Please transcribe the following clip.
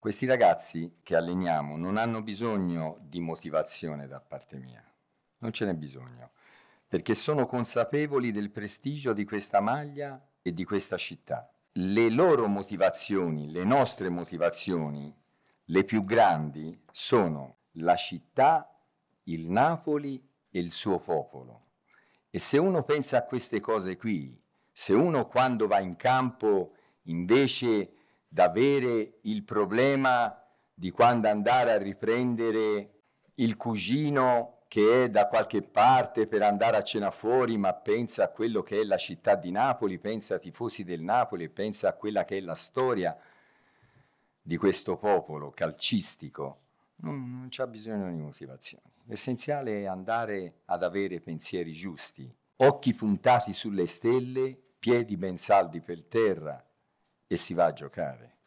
Questi ragazzi che alleniamo non hanno bisogno di motivazione da parte mia, non ce n'è bisogno, perché sono consapevoli del prestigio di questa maglia e di questa città. Le loro motivazioni, le nostre motivazioni, le più grandi, sono la città, il Napoli e il suo popolo. E se uno pensa a queste cose qui, se uno quando va in campo invece d'avere il problema di quando andare a riprendere il cugino che è da qualche parte per andare a cena fuori, ma pensa a quello che è la città di Napoli, pensa ai tifosi del Napoli, pensa a quella che è la storia di questo popolo calcistico. Non, non c'è bisogno di motivazioni. L'essenziale è andare ad avere pensieri giusti, occhi puntati sulle stelle, piedi ben saldi per terra, e si va a giocare.